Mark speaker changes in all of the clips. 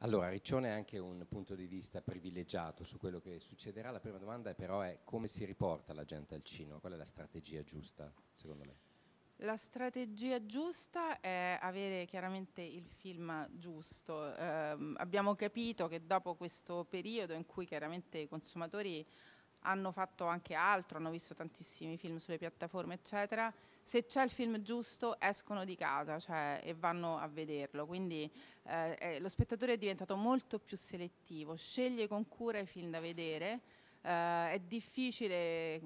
Speaker 1: Allora, Riccione ha anche un punto di vista privilegiato su quello che succederà. La prima domanda però è come si riporta la gente al cinema? Qual è la strategia giusta, secondo me?
Speaker 2: La strategia giusta è avere chiaramente il film giusto. Eh, abbiamo capito che dopo questo periodo in cui chiaramente i consumatori hanno fatto anche altro, hanno visto tantissimi film sulle piattaforme, eccetera. Se c'è il film giusto, escono di casa cioè, e vanno a vederlo. Quindi eh, eh lo spettatore è diventato molto più selettivo, sceglie con cura i film da vedere. Eh, è difficile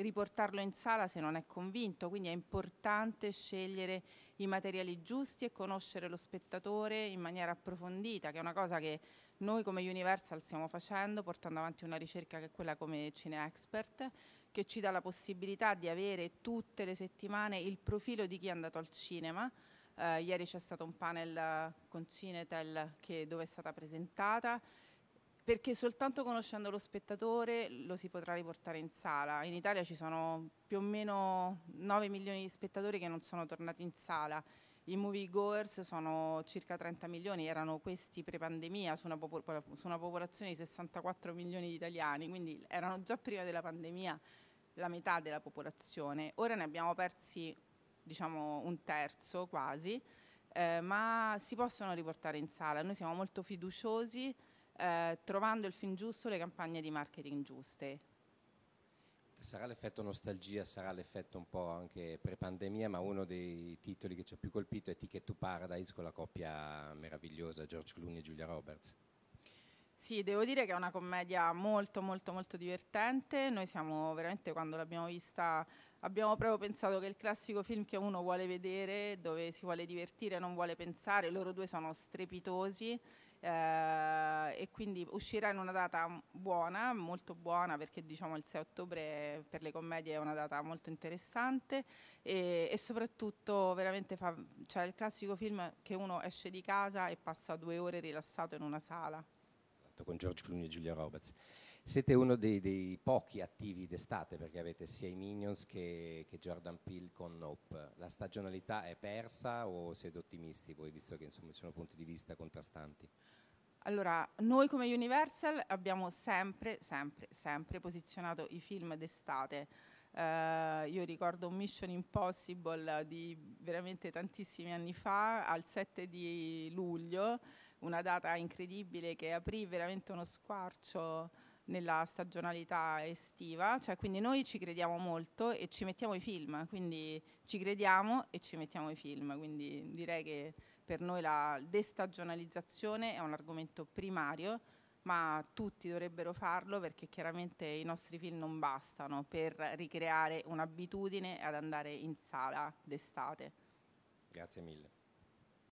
Speaker 2: riportarlo in sala se non è convinto, quindi è importante scegliere i materiali giusti e conoscere lo spettatore in maniera approfondita, che è una cosa che noi come Universal stiamo facendo, portando avanti una ricerca che è quella come CineExpert, che ci dà la possibilità di avere tutte le settimane il profilo di chi è andato al cinema. Eh, ieri c'è stato un panel con Cinetel che, dove è stata presentata perché soltanto conoscendo lo spettatore lo si potrà riportare in sala. In Italia ci sono più o meno 9 milioni di spettatori che non sono tornati in sala. I movie goers sono circa 30 milioni, erano questi pre-pandemia su, su una popolazione di 64 milioni di italiani, quindi erano già prima della pandemia la metà della popolazione. Ora ne abbiamo persi diciamo un terzo quasi, eh, ma si possono riportare in sala. Noi siamo molto fiduciosi eh, trovando il film giusto, le campagne di marketing giuste.
Speaker 1: Sarà l'effetto nostalgia, sarà l'effetto un po' anche pre-pandemia, ma uno dei titoli che ci ha più colpito è Ticket to Paradise con la coppia meravigliosa George Clooney e Giulia Roberts.
Speaker 2: Sì, devo dire che è una commedia molto molto molto divertente, noi siamo veramente quando l'abbiamo vista abbiamo proprio pensato che il classico film che uno vuole vedere, dove si vuole divertire, non vuole pensare, loro due sono strepitosi eh, e quindi uscirà in una data buona, molto buona perché diciamo il 6 ottobre per le commedie è una data molto interessante e, e soprattutto veramente fa, cioè il classico film che uno esce di casa e passa due ore rilassato in una sala
Speaker 1: fatto con George Clooney e Giulia Roberts. Siete uno dei, dei pochi attivi d'estate perché avete sia i Minions che, che, Jordan Peele con Nope. La stagionalità è persa o siete ottimisti voi, visto che insomma ci sono punti di vista contrastanti?
Speaker 2: Allora, noi come Universal abbiamo sempre, sempre, sempre posizionato i film d'estate Uh, io ricordo un Mission Impossible di veramente tantissimi anni fa, al 7 di luglio, una data incredibile che aprì veramente uno squarcio nella stagionalità estiva, cioè quindi noi ci crediamo molto e ci mettiamo i film, quindi ci crediamo e ci mettiamo i film, quindi direi che per noi la destagionalizzazione è un argomento primario ma tutti dovrebbero farlo perché chiaramente i nostri film non bastano per ricreare un'abitudine ad andare in sala d'estate.
Speaker 1: Grazie mille.